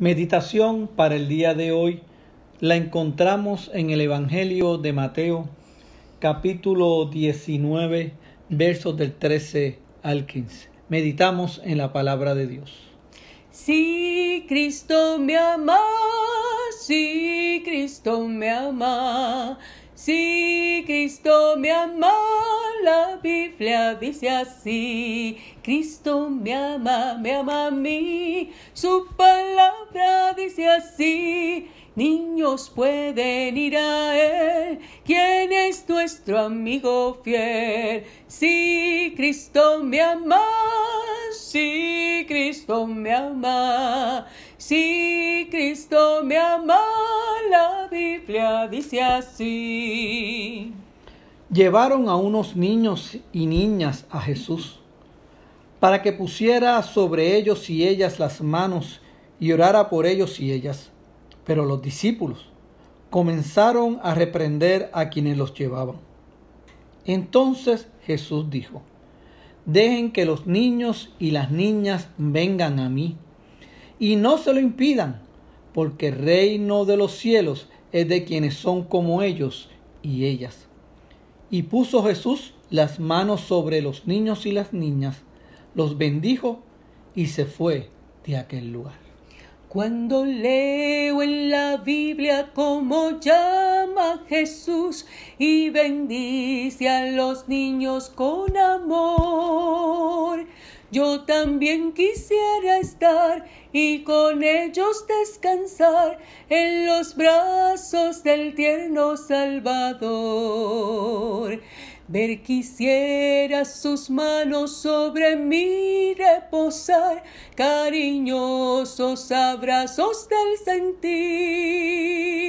Meditación para el día de hoy la encontramos en el Evangelio de Mateo, capítulo 19, versos del 13 al 15. Meditamos en la palabra de Dios. Si Cristo me ama, si Cristo me ama, si Cristo me ama. Biblia dice así, Cristo me ama, me ama a mí, su palabra dice así, niños pueden ir a Él, quien es nuestro amigo fiel. si Cristo me ama, si Cristo me ama, si Cristo me ama, la Biblia dice así llevaron a unos niños y niñas a Jesús, para que pusiera sobre ellos y ellas las manos y orara por ellos y ellas. Pero los discípulos comenzaron a reprender a quienes los llevaban. Entonces Jesús dijo, Dejen que los niños y las niñas vengan a mí, y no se lo impidan, porque el reino de los cielos es de quienes son como ellos y ellas y puso Jesús las manos sobre los niños y las niñas, los bendijo y se fue de aquel lugar. Cuando leo en la Biblia cómo llama Jesús y bendice a los niños con amor, yo también quisiera estar y con ellos descansar en los brazos del tierno Salvador. Ver quisiera sus manos sobre mí reposar, cariñosos abrazos del sentir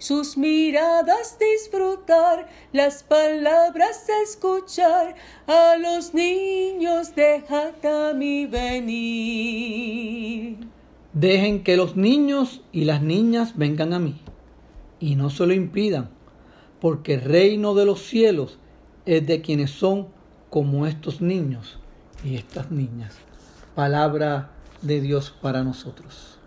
sus miradas disfrutar, las palabras escuchar, a los niños a mí venir. Dejen que los niños y las niñas vengan a mí, y no se lo impidan, porque el reino de los cielos es de quienes son como estos niños y estas niñas. Palabra de Dios para nosotros.